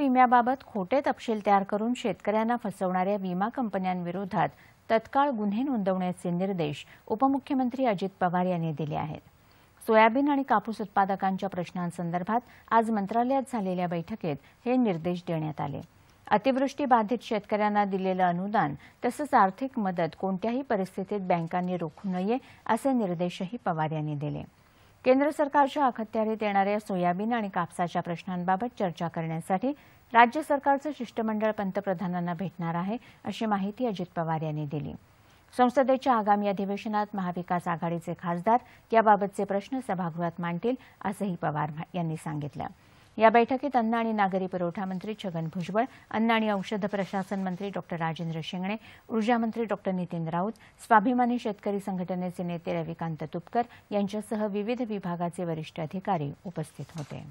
विम्याबाबत खोटे तपशील तयार करून शेतकऱ्यांना फसवणाऱ्या विमा कंपन्यांविरोधात तत्काळ गुन्हे नोंदवण्याचे निर्देश उपमुख्यमंत्री अजित पवार यांनी दिले आहेत सोयाबीन आणि कापूस उत्पादकांच्या प्रश्नांसंदर्भात आज मंत्रालयात झालेल्या बैठकीत हे निर्देश देण्यात आले अतिवृष्टी बाधित शेतकऱ्यांना दिलेलं अनुदान तसंच आर्थिक मदत कोणत्याही परिस्थितीत बँकांनी रोखू नये असे निर्देशही पवार यांनी दिले केंद्र सरकारच्या अखत्यारीत येणाऱ्या सोयाबीन आणि कापसाच्या प्रश्नांबाबत चर्चा करण्यासाठी राज्य सरकारचं शिष्टमंडळ पंतप्रधानांना भेटणार आहे अशी माहिती अजित पवार यांनी दिली संसदेच्या आगामी अधिवेशनात महाविकास आघाडीचे खासदार याबाबतचे प्रश्न सभागृहात मांडतील असंही पवार यांनी सांगितलं या बैठकीत अन्न आणि नागरी पुरवठा मंत्री छगन भुजबळ अन्न आणि औषध प्रशासन मंत्री डॉक्टर राजेंद्र शिंगणे ऊर्जामंत्री डॉ नितीन राऊत स्वाभिमानी शेतकरी संघटनेचे नेते रविकांत तुपकर यांच्यासह विविध विभागाचे वरिष्ठ अधिकारी उपस्थित होते